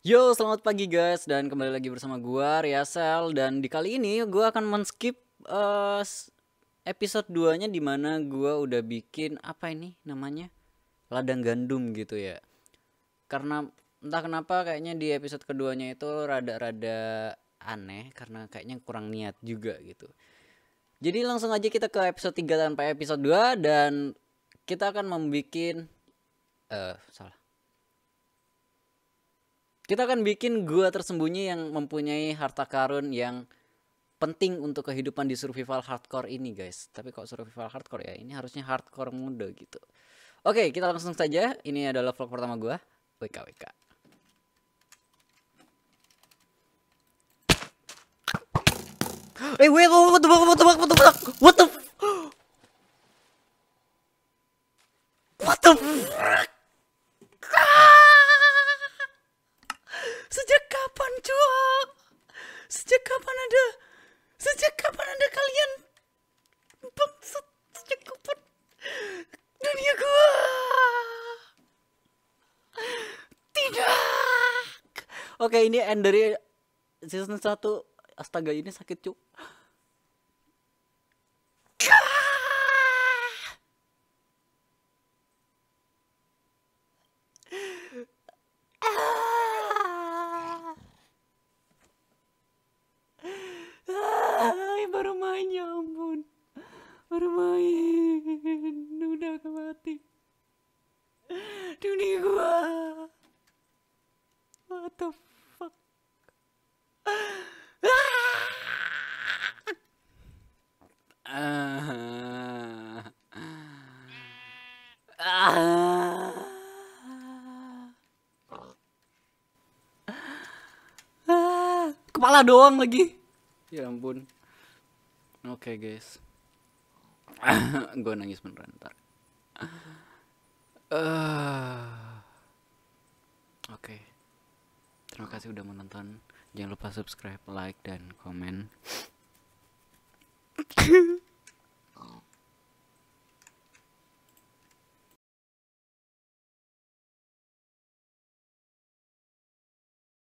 Yo, selamat pagi guys dan kembali lagi bersama gua Riasel dan di kali ini gua akan men-skip uh, episode 2-nya di mana gua udah bikin apa ini namanya? Ladang gandum gitu ya. Karena entah kenapa kayaknya di episode keduanya itu rada-rada aneh karena kayaknya kurang niat juga gitu. Jadi langsung aja kita ke episode 3 tanpa episode 2 dan kita akan membuat eh uh, salah kita akan bikin gua tersembunyi yang mempunyai harta karun yang penting untuk kehidupan di survival hardcore ini guys. Tapi kok survival hardcore ya? Ini harusnya hardcore mode gitu. Oke, kita langsung saja. Ini adalah vlog pertama gua. WKWK. WK. Eh, wait, what the fuck, what the fuck, what the fuck, what the What the fuck? Sejak kapan cua? Sejak kapan ada? Sejak kapan ada kalian? Sejak kapan dunia gua? Tidak. Oke, ini end dari season 1. Astaga, ini sakit, cuy. main udah mati dunia gua what the fuck ah. Ah. Ah. kepala doang lagi ya ampun oke okay, guys gue nangis beneran ntar uh, oke okay. terima kasih udah menonton jangan lupa subscribe like dan komen